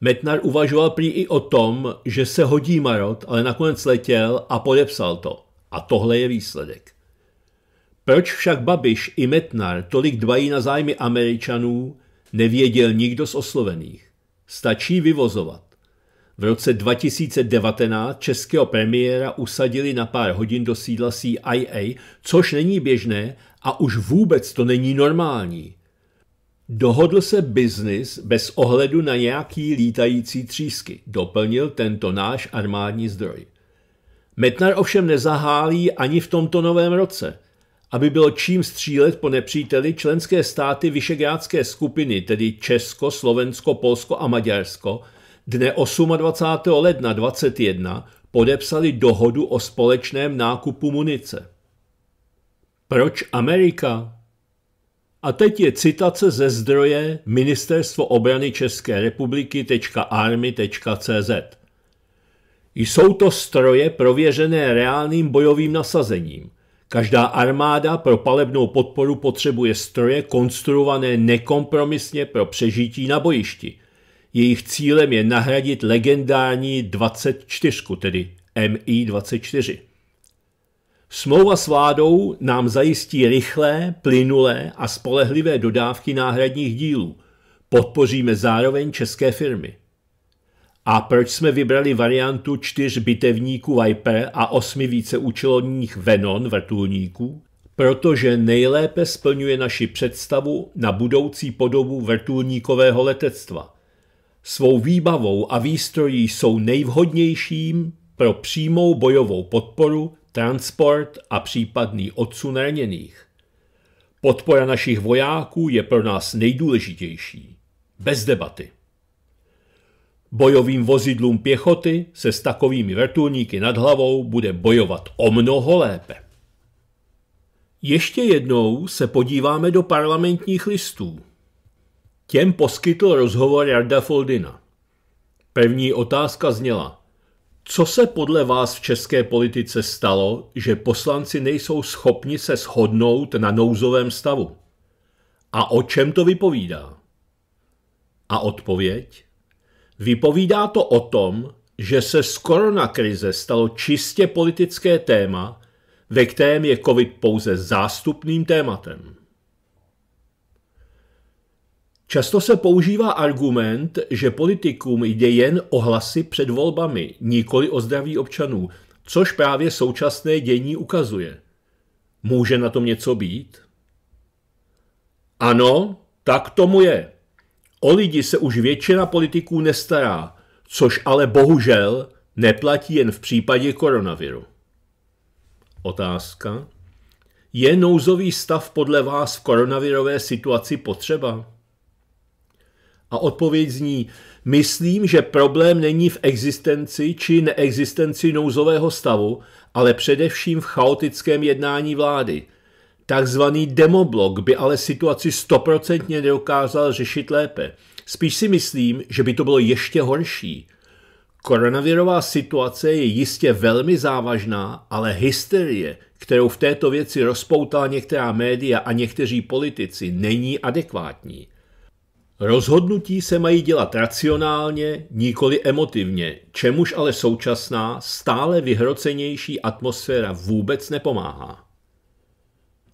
Metnar uvažoval prý i o tom, že se hodí Marot, ale nakonec letěl a podepsal to. A tohle je výsledek. Proč však Babiš i Metnar tolik dbají na zájmy Američanů, nevěděl nikdo z oslovených. Stačí vyvozovat. V roce 2019 českého premiéra usadili na pár hodin do sídla CIA, což není běžné a už vůbec to není normální. Dohodl se biznis bez ohledu na nějaký lítající třísky, doplnil tento náš armádní zdroj. Metnar ovšem nezahálí ani v tomto novém roce. Aby bylo čím střílet po nepříteli, členské státy Vyšegrádské skupiny, tedy Česko, Slovensko, Polsko a Maďarsko, dne 28. ledna 2021 podepsali dohodu o společném nákupu munice. Proč Amerika? A teď je citace ze zdroje Ministerstvo obrany České republiky.army.cz. Jsou to stroje prověřené reálným bojovým nasazením. Každá armáda pro palebnou podporu potřebuje stroje konstruované nekompromisně pro přežití na bojišti. Jejich cílem je nahradit legendární 24, tedy MI-24. Smlouva s vládou nám zajistí rychlé, plynulé a spolehlivé dodávky náhradních dílů. Podpoříme zároveň české firmy. A proč jsme vybrali variantu čtyř bitevníků Viper a osmi víceúčelodních Venon vrtulníků? Protože nejlépe splňuje naši představu na budoucí podobu vrtulníkového letectva. Svou výbavou a výstrojí jsou nejvhodnějším pro přímou bojovou podporu transport a případný odsun raněných. Podpora našich vojáků je pro nás nejdůležitější. Bez debaty. Bojovým vozidlům pěchoty se s takovými vrtulníky nad hlavou bude bojovat o mnoho lépe. Ještě jednou se podíváme do parlamentních listů. Těm poskytl rozhovor Jarda Foldina. První otázka zněla, co se podle vás v české politice stalo, že poslanci nejsou schopni se shodnout na nouzovém stavu? A o čem to vypovídá? A odpověď? Vypovídá to o tom, že se z koronakrize stalo čistě politické téma, ve kterém je COVID pouze zástupným tématem. Často se používá argument, že politikům jde jen o hlasy před volbami, nikoli o zdraví občanů, což právě současné dění ukazuje. Může na tom něco být? Ano, tak tomu je. O lidi se už většina politiků nestará, což ale bohužel neplatí jen v případě koronaviru. Otázka. Je nouzový stav podle vás v koronavirové situaci potřeba? A odpověď zní, myslím, že problém není v existenci či neexistenci nouzového stavu, ale především v chaotickém jednání vlády. Takzvaný demoblok by ale situaci stoprocentně nedokázal řešit lépe. Spíš si myslím, že by to bylo ještě horší. Koronavirová situace je jistě velmi závažná, ale hysterie, kterou v této věci rozpoutala některá média a někteří politici, není adekvátní. Rozhodnutí se mají dělat racionálně, nikoli emotivně, čemuž ale současná, stále vyhrocenější atmosféra vůbec nepomáhá.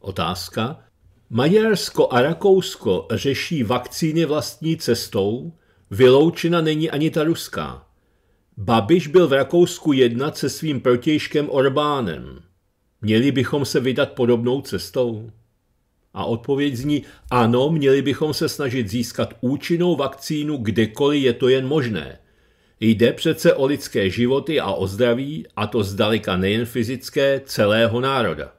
Otázka. Maďarsko a Rakousko řeší vakcíny vlastní cestou, vyloučena není ani ta ruská. Babiš byl v Rakousku jednat se svým protějškem Orbánem. Měli bychom se vydat podobnou cestou? A odpověď zní, ano, měli bychom se snažit získat účinnou vakcínu kdekoliv je to jen možné. Jde přece o lidské životy a o zdraví, a to zdaleka nejen fyzické, celého národa.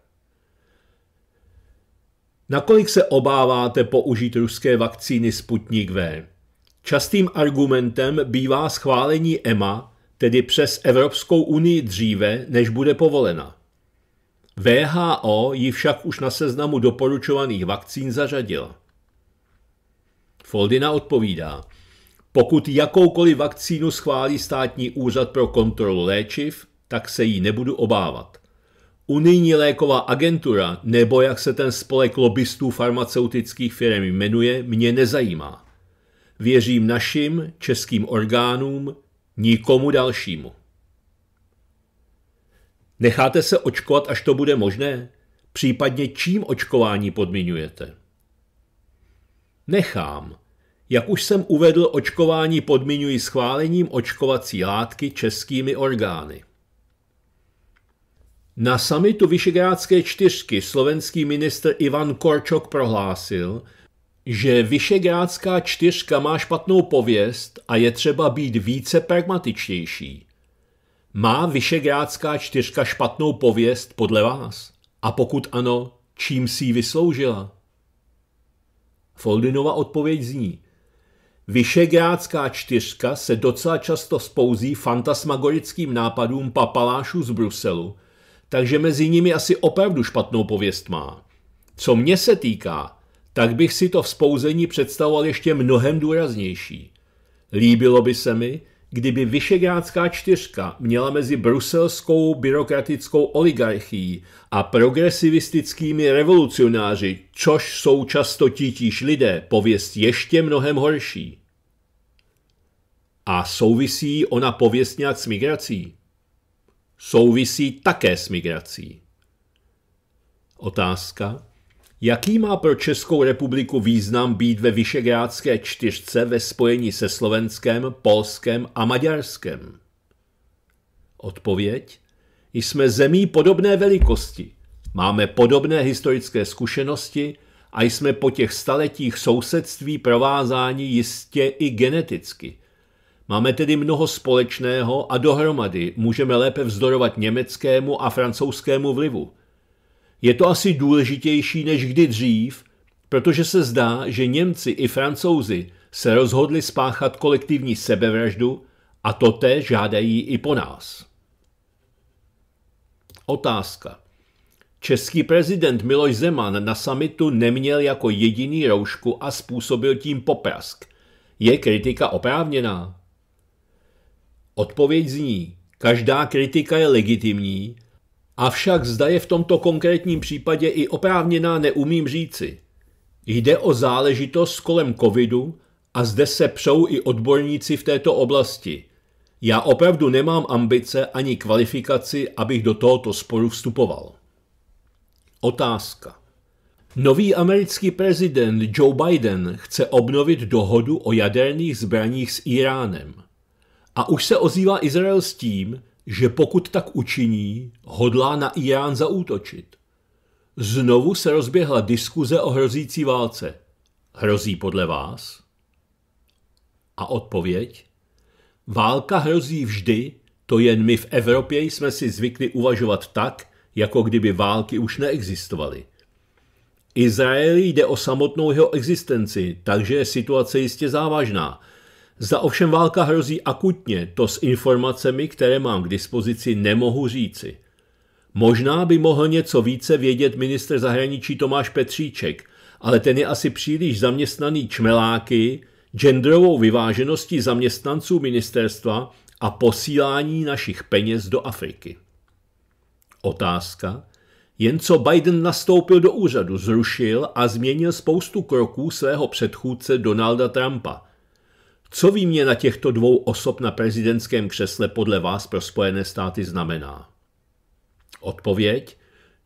Nakolik se obáváte použít ruské vakcíny Sputnik V? Častým argumentem bývá schválení EMA, tedy přes Evropskou unii dříve, než bude povolena. VHO ji však už na seznamu doporučovaných vakcín zařadila. Foldina odpovídá, pokud jakoukoliv vakcínu schválí státní úřad pro kontrolu léčiv, tak se jí nebudu obávat. Unijní léková agentura, nebo jak se ten spolek lobbystů farmaceutických firm jmenuje, mě nezajímá. Věřím našim českým orgánům, nikomu dalšímu. Necháte se očkovat, až to bude možné? Případně čím očkování podmiňujete? Nechám. Jak už jsem uvedl, očkování podmiňuji schválením očkovací látky českými orgány. Na samitu Vyšegrádské čtyřky slovenský ministr Ivan Korčok prohlásil, že Vyšegrádská čtyřka má špatnou pověst a je třeba být více pragmatičtější. Má Vyšegrádská čtyřka špatnou pověst podle vás? A pokud ano, čím si ji vysloužila? Foldinova odpověď zní. Vyšegrádská čtyřka se docela často spouzí fantasmagorickým nápadům papalášů z Bruselu, takže mezi nimi asi opravdu špatnou pověst má. Co mě se týká, tak bych si to vzpouzení představoval ještě mnohem důraznější. Líbilo by se mi, Kdyby Vyšegrádská čtyřka měla mezi bruselskou byrokratickou oligarchií a progresivistickými revolucionáři, což jsou často títíž lidé, pověst ještě mnohem horší. A souvisí ona pověst nějak s migrací? Souvisí také s migrací. Otázka, Jaký má pro Českou republiku význam být ve Vyšegrádské čtyřce ve spojení se Slovenskem, Polskem a Maďarskem? Odpověď? Jsme zemí podobné velikosti, máme podobné historické zkušenosti a jsme po těch staletích sousedství provázáni jistě i geneticky. Máme tedy mnoho společného a dohromady můžeme lépe vzdorovat německému a francouzskému vlivu – je to asi důležitější než kdy dřív, protože se zdá, že Němci i Francouzi se rozhodli spáchat kolektivní sebevraždu a té žádají i po nás. Otázka. Český prezident Miloš Zeman na samitu neměl jako jediný roušku a způsobil tím poprask. Je kritika oprávněná? Odpověď zní, každá kritika je legitimní, Avšak zda je v tomto konkrétním případě i oprávněná, neumím říci. Jde o záležitost kolem covidu a zde se přou i odborníci v této oblasti. Já opravdu nemám ambice ani kvalifikaci, abych do tohoto sporu vstupoval. Otázka. Nový americký prezident Joe Biden chce obnovit dohodu o jaderných zbraních s Iránem. A už se ozývá Izrael s tím, že pokud tak učiní, hodlá na Irán zaútočit. Znovu se rozběhla diskuze o hrozící válce. Hrozí podle vás? A odpověď? Válka hrozí vždy, to jen my v Evropě jsme si zvykli uvažovat tak, jako kdyby války už neexistovaly. Izraeli jde o samotnou jeho existenci, takže je situace jistě závažná – Zda ovšem válka hrozí akutně, to s informacemi, které mám k dispozici, nemohu říci. Možná by mohl něco více vědět ministr zahraničí Tomáš Petříček, ale ten je asi příliš zaměstnaný čmeláky, genderovou vyvážeností zaměstnanců ministerstva a posílání našich peněz do Afriky. Otázka. Jen co Biden nastoupil do úřadu, zrušil a změnil spoustu kroků svého předchůdce Donalda Trumpa – co výměna těchto dvou osob na prezidentském křesle podle vás pro Spojené státy znamená? Odpověď?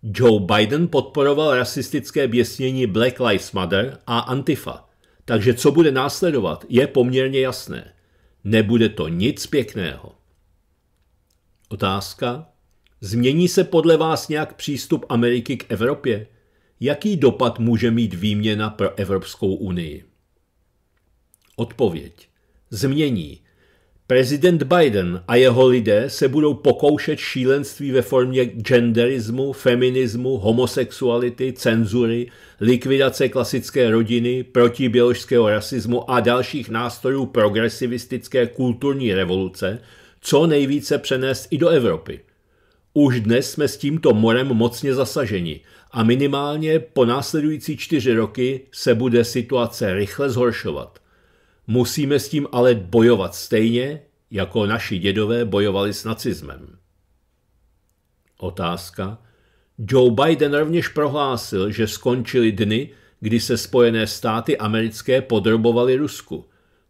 Joe Biden podporoval rasistické běsnění Black Lives Matter a Antifa. Takže co bude následovat, je poměrně jasné. Nebude to nic pěkného. Otázka? Změní se podle vás nějak přístup Ameriky k Evropě? Jaký dopad může mít výměna pro Evropskou unii? Odpověď změní. Prezident Biden a jeho lidé se budou pokoušet šílenství ve formě genderismu, feminismu, homosexuality, cenzury, likvidace klasické rodiny, protibioložského rasismu a dalších nástrojů progresivistické kulturní revoluce, co nejvíce přenést i do Evropy. Už dnes jsme s tímto morem mocně zasaženi a minimálně po následující čtyři roky se bude situace rychle zhoršovat. Musíme s tím ale bojovat stejně, jako naši dědové bojovali s nacismem. Otázka. Joe Biden rovněž prohlásil, že skončily dny, kdy se Spojené státy americké podrobovaly Rusku.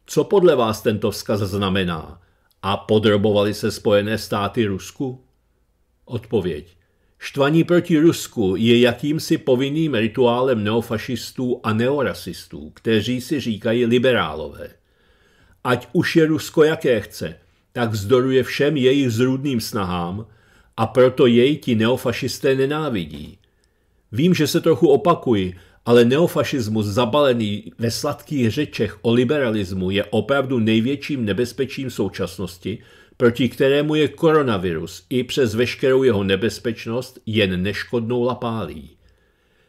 Co podle vás tento vzkaz znamená? A podrobovaly se Spojené státy Rusku? Odpověď. Štvaní proti Rusku je jakýmsi povinným rituálem neofašistů a neorasistů, kteří si říkají liberálové. Ať už je Rusko jaké chce, tak vzdoruje všem jejich zrůdným snahám a proto jej ti neofašisté nenávidí. Vím, že se trochu opakuji, ale neofašismus zabalený ve sladkých řečech o liberalismu je opravdu největším nebezpečím současnosti – proti kterému je koronavirus i přes veškerou jeho nebezpečnost jen neškodnou lapálí.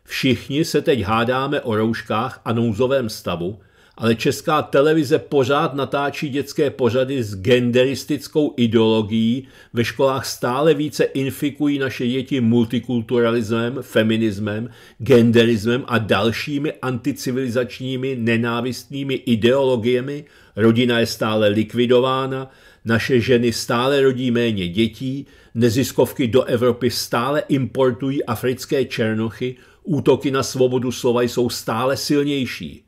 Všichni se teď hádáme o rouškách a nouzovém stavu, ale česká televize pořád natáčí dětské pořady s genderistickou ideologií, ve školách stále více infikují naše děti multikulturalismem, feminismem, genderismem a dalšími anticivilizačními nenávistnými ideologiemi, rodina je stále likvidována, naše ženy stále rodí méně dětí, neziskovky do Evropy stále importují africké černochy, útoky na svobodu slova jsou stále silnější.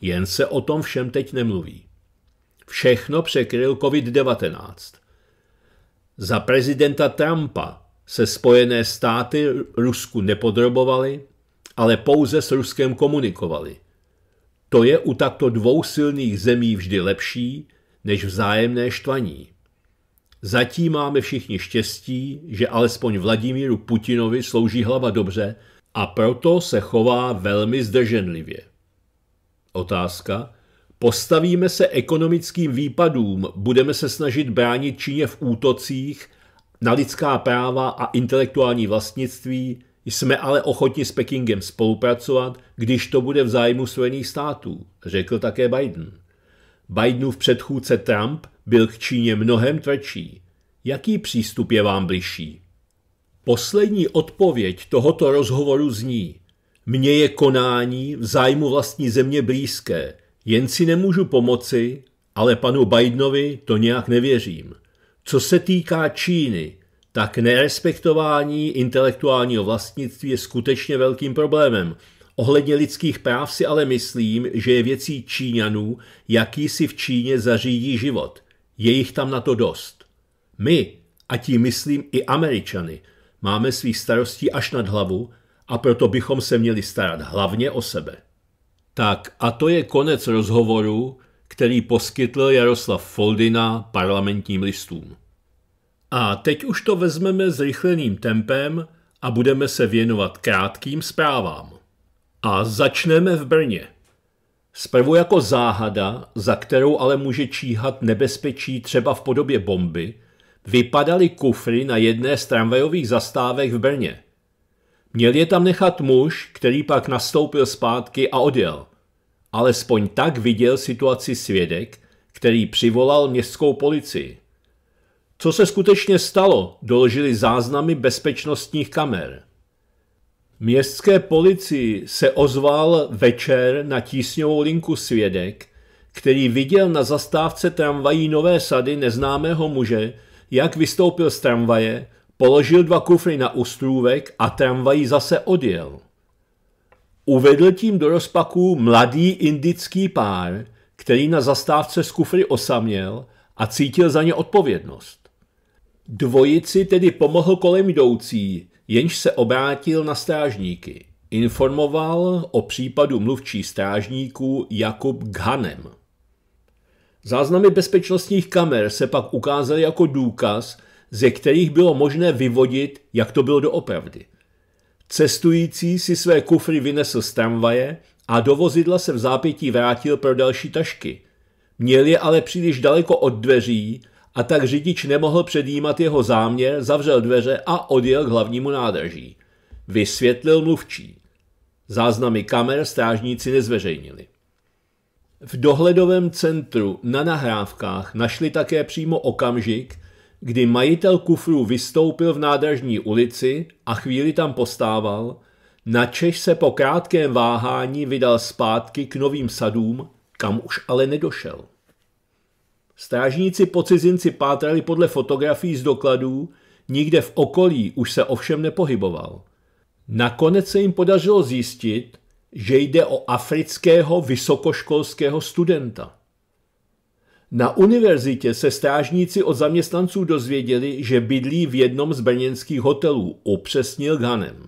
Jen se o tom všem teď nemluví. Všechno překryl COVID-19. Za prezidenta Trumpa se Spojené státy Rusku nepodrobovaly, ale pouze s Ruskem komunikovali. To je u takto dvou silných zemí vždy lepší, než vzájemné štvaní. Zatím máme všichni štěstí, že alespoň Vladimíru Putinovi slouží hlava dobře a proto se chová velmi zdrženlivě. Otázka. Postavíme se ekonomickým výpadům, budeme se snažit bránit Číně v útocích na lidská práva a intelektuální vlastnictví, jsme ale ochotni s Pekingem spolupracovat, když to bude v zájmu Spojených států, řekl také Biden. Bidenův předchůdce Trump byl k Číně mnohem tvrdší. Jaký přístup je vám bližší? Poslední odpověď tohoto rozhovoru zní Mně je konání v zájmu vlastní země blízké, jen si nemůžu pomoci, ale panu Bidenovi to nějak nevěřím. Co se týká Číny, tak nerespektování intelektuálního vlastnictví je skutečně velkým problémem, Ohledně lidských práv si ale myslím, že je věcí Číňanů, jaký si v Číně zařídí život. Je jich tam na to dost. My, a tím myslím i Američany, máme svých starostí až nad hlavu a proto bychom se měli starat hlavně o sebe. Tak a to je konec rozhovoru, který poskytl Jaroslav Foldina parlamentním listům. A teď už to vezmeme zrychleným tempem a budeme se věnovat krátkým zprávám. A začneme v Brně. Zprvu jako záhada, za kterou ale může číhat nebezpečí třeba v podobě bomby, vypadaly kufry na jedné z tramvajových zastávek v Brně. Měl je tam nechat muž, který pak nastoupil zpátky a odjel. Alespoň tak viděl situaci svědek, který přivolal městskou policii. Co se skutečně stalo, doložili záznamy bezpečnostních kamer. Městské policii se ozval večer na tísňovou linku svědek, který viděl na zastávce tramvají Nové sady neznámého muže, jak vystoupil z tramvaje, položil dva kufry na ustrůvek a tramvají zase odjel. Uvedl tím do rozpaků mladý indický pár, který na zastávce z kufry osaměl a cítil za ně odpovědnost. Dvojici tedy pomohl kolem jdoucí, jenž se obrátil na strážníky. Informoval o případu mluvčí strážníků Jakub Ghanem. Záznamy bezpečnostních kamer se pak ukázaly jako důkaz, ze kterých bylo možné vyvodit, jak to bylo doopravdy. Cestující si své kufry vynesl z tramvaje a do vozidla se v zápětí vrátil pro další tašky. Měl je ale příliš daleko od dveří a tak řidič nemohl předjímat jeho záměr, zavřel dveře a odjel k hlavnímu nádraží. Vysvětlil mluvčí. Záznamy kamer strážníci nezveřejnili. V dohledovém centru na nahrávkách našli také přímo okamžik, kdy majitel kufru vystoupil v nádražní ulici a chvíli tam postával, načež se po krátkém váhání vydal zpátky k novým sadům, kam už ale nedošel. Strážníci po cizinci pátrali podle fotografií z dokladů, nikde v okolí už se ovšem nepohyboval. Nakonec se jim podařilo zjistit, že jde o afrického vysokoškolského studenta. Na univerzitě se strážníci od zaměstnanců dozvěděli, že bydlí v jednom z brněnských hotelů, upřesnil Ganem.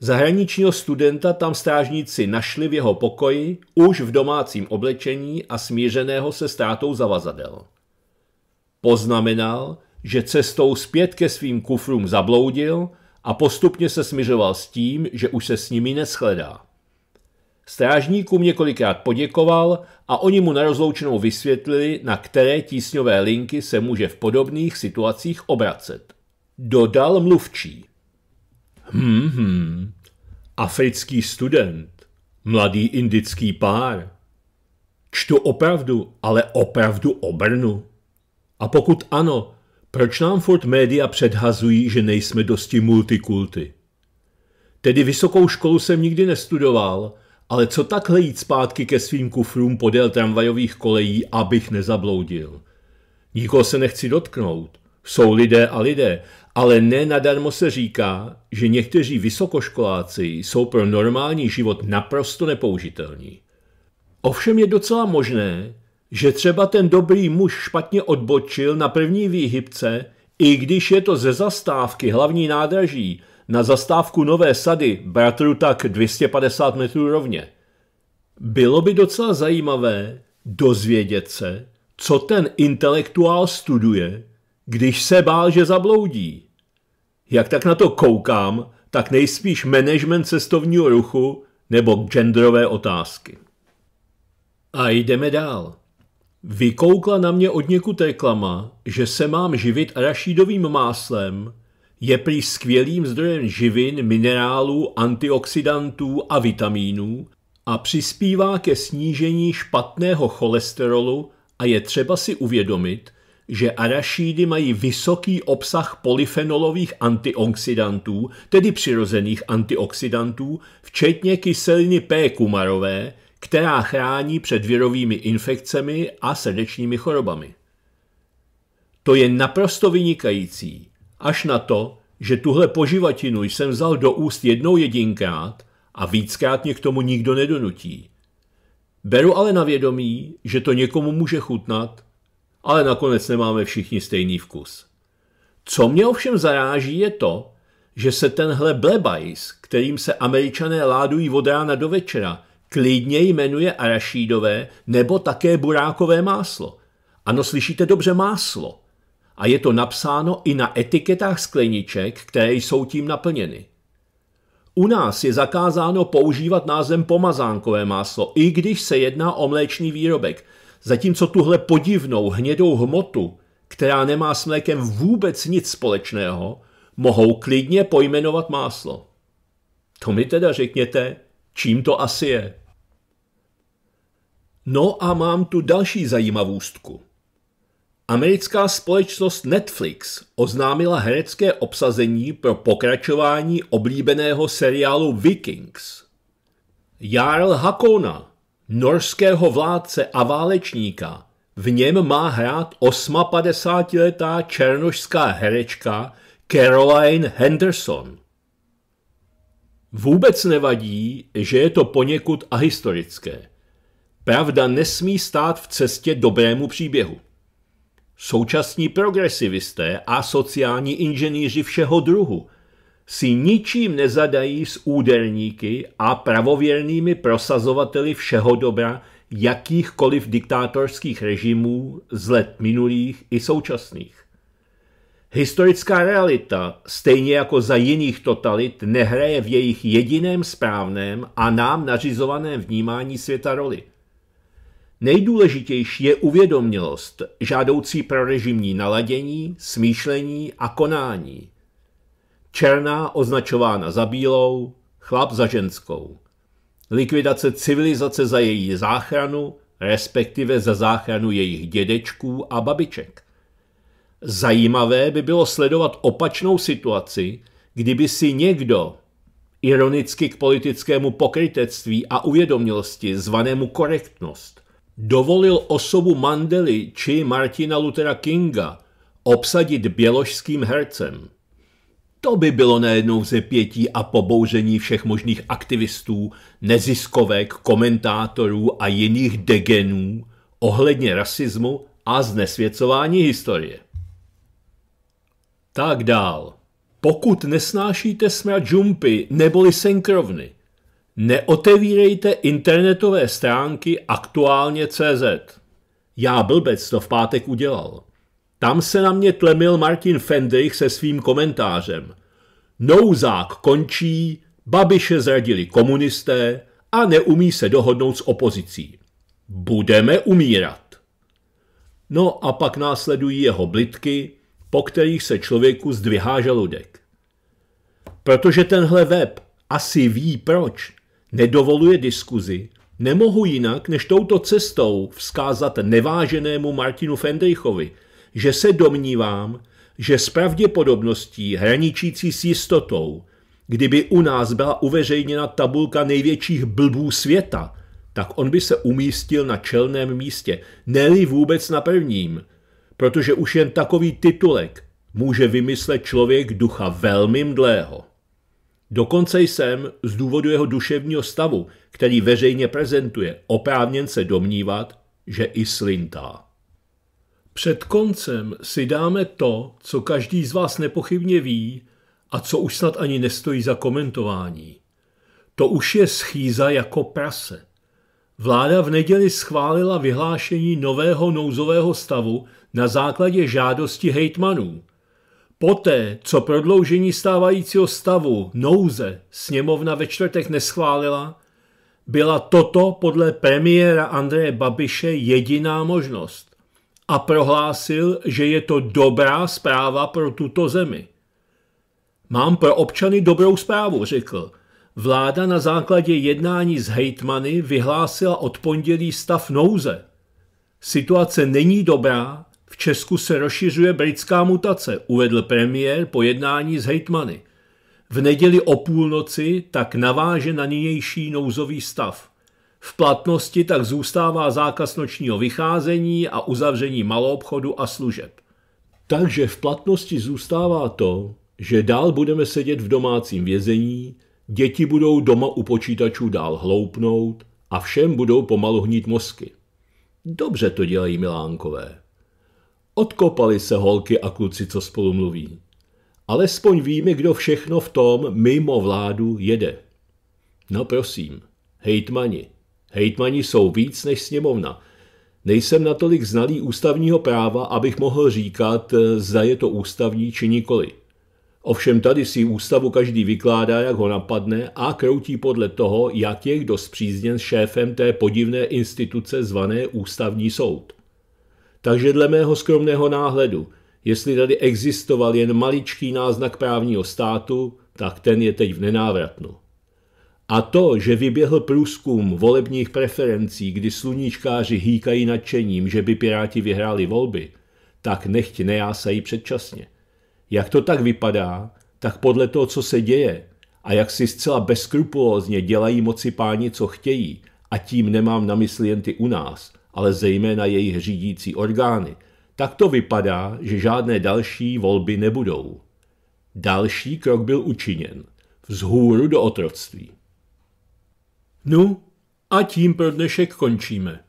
Zahraničního studenta tam strážníci našli v jeho pokoji, už v domácím oblečení a smířeného se státou zavazadel. Poznamenal, že cestou zpět ke svým kufrům zabloudil a postupně se smířoval s tím, že už se s nimi neschledá. Strážníkům několikrát poděkoval a oni mu na rozloučenou vysvětlili, na které tísňové linky se může v podobných situacích obracet. Dodal mluvčí. Hmm, hmm. Africký student, mladý indický pár. Čtu opravdu, ale opravdu obrnu. A pokud ano, proč nám furt média předhazují, že nejsme dosti multikulty? Tedy vysokou školu jsem nikdy nestudoval, ale co takhle jít zpátky ke svým kufrům podél tramvajových kolejí, abych nezabloudil? Nikoho se nechci dotknout. Jsou lidé a lidé, ale ne nadarmo se říká, že někteří vysokoškoláci jsou pro normální život naprosto nepoužitelní. Ovšem je docela možné, že třeba ten dobrý muž špatně odbočil na první výhybce, i když je to ze zastávky hlavní nádraží na zastávku Nové sady, bratru tak 250 metrů rovně. Bylo by docela zajímavé dozvědět se, co ten intelektuál studuje, když se bál, že zabloudí. Jak tak na to koukám, tak nejspíš management cestovního ruchu nebo genderové otázky. A jdeme dál. Vykoukla na mě od někud reklama, že se mám živit arašídovým máslem, je prý skvělým zdrojem živin, minerálů, antioxidantů a vitamínů a přispívá ke snížení špatného cholesterolu a je třeba si uvědomit, že arašídy mají vysoký obsah polyfenolových antioxidantů, tedy přirozených antioxidantů, včetně kyseliny P. kumarové, která chrání před virovými infekcemi a srdečními chorobami. To je naprosto vynikající, až na to, že tuhle poživatinu jsem vzal do úst jednou jedinkrát a víckrát mě k tomu nikdo nedonutí. Beru ale na vědomí, že to někomu může chutnat ale nakonec nemáme všichni stejný vkus. Co mě ovšem zaráží je to, že se tenhle blebajs, kterým se američané ládují od rána do večera, klidně jmenuje arašídové nebo také burákové máslo. Ano, slyšíte dobře máslo. A je to napsáno i na etiketách skleniček, které jsou tím naplněny. U nás je zakázáno používat názem pomazánkové máslo, i když se jedná o mléčný výrobek, Zatímco tuhle podivnou hnědou hmotu, která nemá s mlékem vůbec nic společného, mohou klidně pojmenovat máslo. To mi teda řekněte, čím to asi je. No a mám tu další zajímavůstku. Americká společnost Netflix oznámila herecké obsazení pro pokračování oblíbeného seriálu Vikings. Jarl Hakona norského vládce a válečníka, v něm má hrát 58-letá černošská herečka Caroline Henderson. Vůbec nevadí, že je to poněkud ahistorické. Pravda nesmí stát v cestě dobrému příběhu. Současní progresivisté a sociální inženýři všeho druhu si ničím nezadají s úderníky a pravověrnými prosazovateli všeho dobra jakýchkoliv diktátorských režimů z let minulých i současných. Historická realita, stejně jako za jiných totalit, nehraje v jejich jediném správném a nám nařizovaném vnímání světa roli. Nejdůležitější je uvědomělost, žádoucí pro režimní naladění, smýšlení a konání – černá označována za bílou, chlap za ženskou. Likvidace civilizace za její záchranu, respektive za záchranu jejich dědečků a babiček. Zajímavé by bylo sledovat opačnou situaci, kdyby si někdo, ironicky k politickému pokrytectví a uvědomilosti zvanému korektnost, dovolil osobu Mandely či Martina Luthera Kinga obsadit běložským hercem. To by bylo najednou zepětí a pobouření všech možných aktivistů, neziskovek, komentátorů a jiných degenů ohledně rasismu a znesvěcování historie. Tak dál. Pokud nesnášíte smrad žumpy neboli senkrovny, neotevírejte internetové stránky aktuálně.cz. Já blbec to v pátek udělal. Tam se na mě tlemil Martin Fendrich se svým komentářem. Nouzák končí, Babiše zradili komunisté a neumí se dohodnout s opozicí. Budeme umírat. No a pak následují jeho blitky, po kterých se člověku zdvihá žaludek. Protože tenhle web asi ví proč, nedovoluje diskuzi, nemohu jinak než touto cestou vzkázat neváženému Martinu Fendrichovi – že se domnívám, že s pravděpodobností hraničící s jistotou, kdyby u nás byla uveřejněna tabulka největších blbů světa, tak on by se umístil na čelném místě, neli vůbec na prvním, protože už jen takový titulek může vymyslet člověk ducha velmi mdlého. Dokonce jsem z důvodu jeho duševního stavu, který veřejně prezentuje, oprávněn se domnívat, že i slintá. Před koncem si dáme to, co každý z vás nepochybně ví a co už snad ani nestojí za komentování. To už je schýza jako prase. Vláda v neděli schválila vyhlášení nového nouzového stavu na základě žádosti hejtmanů. Poté, co prodloužení stávajícího stavu nouze sněmovna ve čtvrtek neschválila, byla toto podle premiéra Andreje Babiše jediná možnost a prohlásil, že je to dobrá zpráva pro tuto zemi. Mám pro občany dobrou zprávu, řekl. Vláda na základě jednání s hejtmany vyhlásila od pondělí stav nouze. Situace není dobrá, v Česku se rozšiřuje britská mutace, uvedl premiér po jednání s hejtmany. V neděli o půlnoci tak naváže na nynější nouzový stav. V platnosti tak zůstává zákaz nočního vycházení a uzavření maloobchodu a služeb. Takže v platnosti zůstává to, že dál budeme sedět v domácím vězení, děti budou doma u počítačů dál hloupnout a všem budou pomalu hnít mozky. Dobře to dělají milánkové. Odkopali se holky a kluci, co spolu mluví. Alespoň víme, kdo všechno v tom mimo vládu jede. No prosím, hejtmani, Hejtmani jsou víc než sněmovna. Nejsem natolik znalý ústavního práva, abych mohl říkat, eh, zda je to ústavní či nikoli. Ovšem tady si ústavu každý vykládá, jak ho napadne a kroutí podle toho, jak je kdo zpřízněn s šéfem té podivné instituce zvané ústavní soud. Takže dle mého skromného náhledu, jestli tady existoval jen maličký náznak právního státu, tak ten je teď v nenávratnu. A to, že vyběhl průzkum volebních preferencí, kdy sluníčkáři hýkají nadšením, že by Piráti vyhráli volby, tak nechť nejásají předčasně. Jak to tak vypadá, tak podle toho, co se děje a jak si zcela bezkrupulózně dělají moci páni, co chtějí, a tím nemám na mysli jen ty u nás, ale zejména jejich řídící orgány, tak to vypadá, že žádné další volby nebudou. Další krok byl učiněn. Vzhůru do otroctví. No a tím pro dnešek končíme.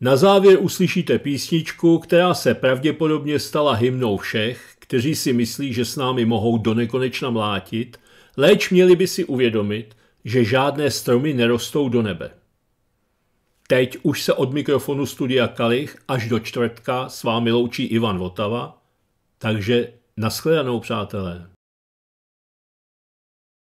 Na závěr uslyšíte písničku, která se pravděpodobně stala hymnou všech, kteří si myslí, že s námi mohou do nekonečna mlátit, léč měli by si uvědomit, že žádné stromy nerostou do nebe. Teď už se od mikrofonu studia Kalich až do čtvrtka s vámi loučí Ivan Votava, takže nashledanou přátelé.